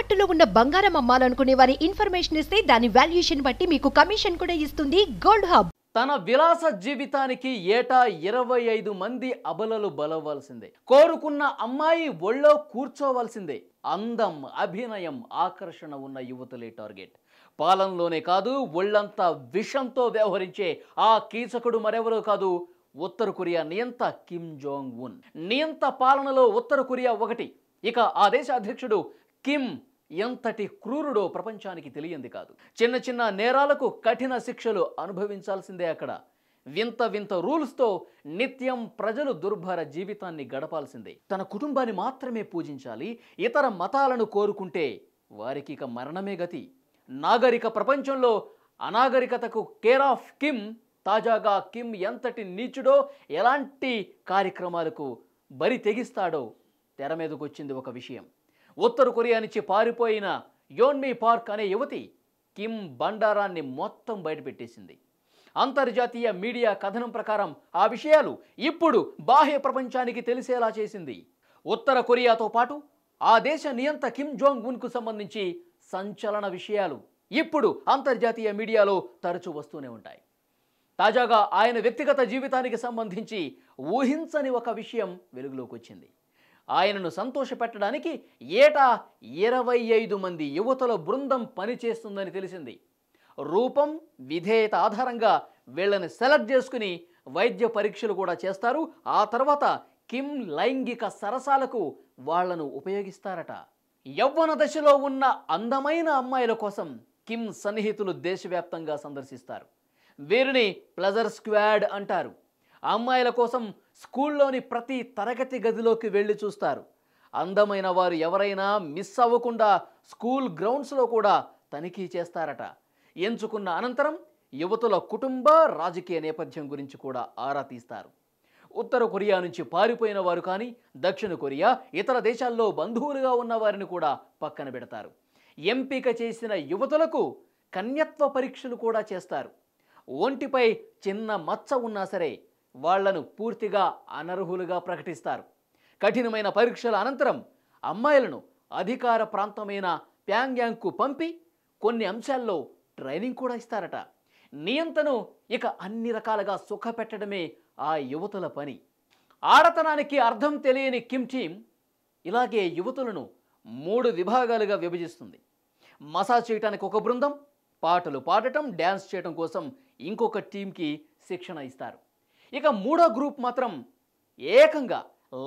తాకట్టులో ఉన్న బంగారం అమ్మాలనుకునే వారి ఇన్ఫర్మేషన్ ఇస్తే దాని వాల్యుయేషన్ బట్టి మీకు కమిషన్ కూడా ఇస్తుంది గోల్డ్ హబ్ తన విలాస జీవితానికి ఏటా ఇరవై ఐదు మంది అబలలు బలవలసిందే కోరుకున్న అమ్మాయి ఒళ్ళో కూర్చోవలసిందే అందం అభినయం ఆకర్షణ ఉన్న యువతలే టార్గెట్ పాలనలోనే కాదు ఒళ్ళంతా విషంతో వ్యవహరించే ఆ కీచకుడు మరెవరో కాదు ఉత్తర కొరియా నియంత కిమ్ జోంగ్ ఉన్ నియంత పాలనలో ఉత్తర కొరియా ఒకటి ఇక ఆ దేశ అధ్యక్షుడు కిమ్ ఎంతటి క్రూరుడో ప్రపంచానికి తెలియంది కాదు చిన్న చిన్న నేరాలకు కఠిన శిక్షలు అనుభవించాల్సిందే అక్కడ వింత వింత రూల్స్తో నిత్యం ప్రజలు దుర్భర జీవితాన్ని గడపాల్సిందే తన కుటుంబాన్ని మాత్రమే పూజించాలి ఇతర మతాలను కోరుకుంటే వారికి ఇక మరణమే గతి నాగరిక ప్రపంచంలో అనాగరికతకు కేర్ ఆఫ్ కిమ్ తాజాగా కిమ్ ఎంతటి నీచుడో ఎలాంటి కార్యక్రమాలకు బరి తెగిస్తాడో తెర మీదకొచ్చింది ఒక విషయం ఉత్తర కొరియా నుంచి పారిపోయిన యోన్మీ పార్క్ అనే యువతి కిమ్ బండారాన్ని మొత్తం బయటపెట్టేసింది అంతర్జాతీయ మీడియా కథనం ప్రకారం ఆ విషయాలు ఇప్పుడు బాహ్య ప్రపంచానికి తెలిసేలా చేసింది ఉత్తర కొరియాతో పాటు ఆ దేశ నియంత కిమ్ జోంగ్ ఉన్కు సంబంధించి సంచలన విషయాలు ఇప్పుడు అంతర్జాతీయ మీడియాలో తరచూ వస్తూనే ఉంటాయి తాజాగా ఆయన వ్యక్తిగత జీవితానికి సంబంధించి ఊహించని ఒక విషయం వెలుగులోకి వచ్చింది ఆయనను సంతోషపెట్టడానికి ఏటా ఇరవై ఐదు మంది యువతుల బృందం పనిచేస్తుందని తెలిసింది రూపం విధేయత ఆధారంగా వీళ్ళని సెలెక్ట్ చేసుకుని వైద్య పరీక్షలు కూడా చేస్తారు ఆ తర్వాత కిమ్ లైంగిక సరసాలకు వాళ్లను ఉపయోగిస్తారట యవ్వన దశలో ఉన్న అందమైన అమ్మాయిల కోసం కిమ్ సన్నిహితులు దేశవ్యాప్తంగా సందర్శిస్తారు వీరిని ప్లెజర్ స్క్వాడ్ అంటారు అమ్మాయిల కోసం స్కూల్లోని ప్రతి తరగతి గదిలోకి వెళ్ళి చూస్తారు అందమైన వారు ఎవరైనా మిస్ అవ్వకుండా స్కూల్ గ్రౌండ్స్లో కూడా తనిఖీ చేస్తారట ఎంచుకున్న అనంతరం యువతుల కుటుంబ రాజకీయ నేపథ్యం గురించి కూడా ఆరా తీస్తారు ఉత్తర కొరియా నుంచి పారిపోయిన వారు కానీ దక్షిణ కొరియా ఇతర దేశాల్లో బంధువులుగా ఉన్న వారిని కూడా పక్కన పెడతారు ఎంపిక చేసిన యువతులకు కన్యత్వ పరీక్షలు కూడా చేస్తారు ఒంటిపై చిన్న మచ్చ ఉన్నా సరే వాళ్లను పూర్తిగా అనర్హులుగా ప్రకటిస్తారు కఠినమైన పరీక్షల అనంతరం అమ్మాయిలను అధికార ప్రాంతమైన ప్యాంగ్యాంగ్కు పంపి కొన్ని అంశాల్లో ట్రైనింగ్ కూడా ఇస్తారట నియంతను ఇక అన్ని రకాలుగా సుఖపెట్టడమే ఆ యువతుల పని ఆడతనానికి అర్థం తెలియని కిమ్ టీమ్ ఇలాగే యువతులను మూడు విభాగాలుగా విభజిస్తుంది మసాజ్ చేయటానికి ఒక బృందం పాటలు పాడటం డ్యాన్స్ చేయటం కోసం ఇంకొక టీంకి శిక్షణ ఇస్తారు ఇక మూడో గ్రూప్ మాత్రం ఏకంగా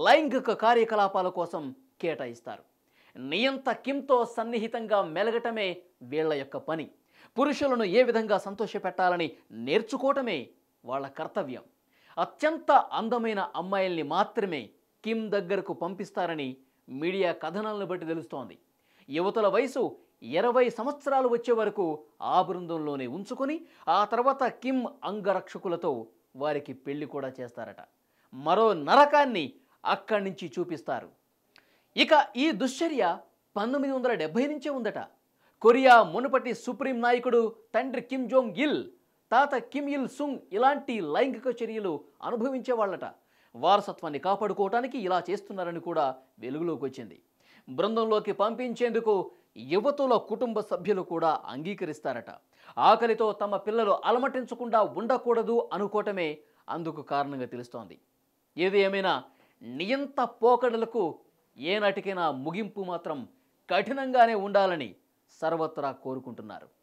లైంగిక కార్యకలాపాల కోసం కేటాయిస్తారు నియంత కింతో సన్నిహితంగా మెలగటమే వీళ్ల యొక్క పని పురుషులను ఏ విధంగా సంతోషపెట్టాలని నేర్చుకోవటమే వాళ్ళ కర్తవ్యం అత్యంత అందమైన అమ్మాయిల్ని మాత్రమే కిమ్ దగ్గరకు పంపిస్తారని మీడియా కథనాలను బట్టి తెలుస్తోంది యువతుల వయసు ఇరవై సంవత్సరాలు వచ్చే వరకు ఆ బృందంలోనే ఉంచుకొని ఆ తర్వాత కిమ్ అంగరక్షకులతో వారికి పెళ్లి కూడా చేస్తారట మరో నరకాన్ని అక్కడి నుంచి చూపిస్తారు ఇక ఈ దుశ్చర్య పంతొమ్మిది వందల డెబ్భై నుంచే ఉందట కొరియా మునుపటి సుప్రీం నాయకుడు తండ్రి కిమ్ జోంగ్ ఇల్ తాత కిమ్ ఇల్ సుంగ్ ఇలాంటి లైంగిక చర్యలు అనుభవించేవాళ్ళట వారసత్వాన్ని కాపాడుకోవటానికి ఇలా చేస్తున్నారని కూడా వెలుగులోకి వచ్చింది బృందంలోకి పంపించేందుకు యువతుల కుటుంబ సభ్యులు కూడా అంగీకరిస్తారట ఆకలితో తమ పిల్లలు అలమటించకుండా ఉండకూడదు అనుకోవటమే అందుకు కారణంగా తెలుస్తోంది ఏది ఏమైనా నియంత పోకడలకు ఏనాటికైనా ముగింపు మాత్రం కఠినంగానే ఉండాలని సర్వత్రా కోరుకుంటున్నారు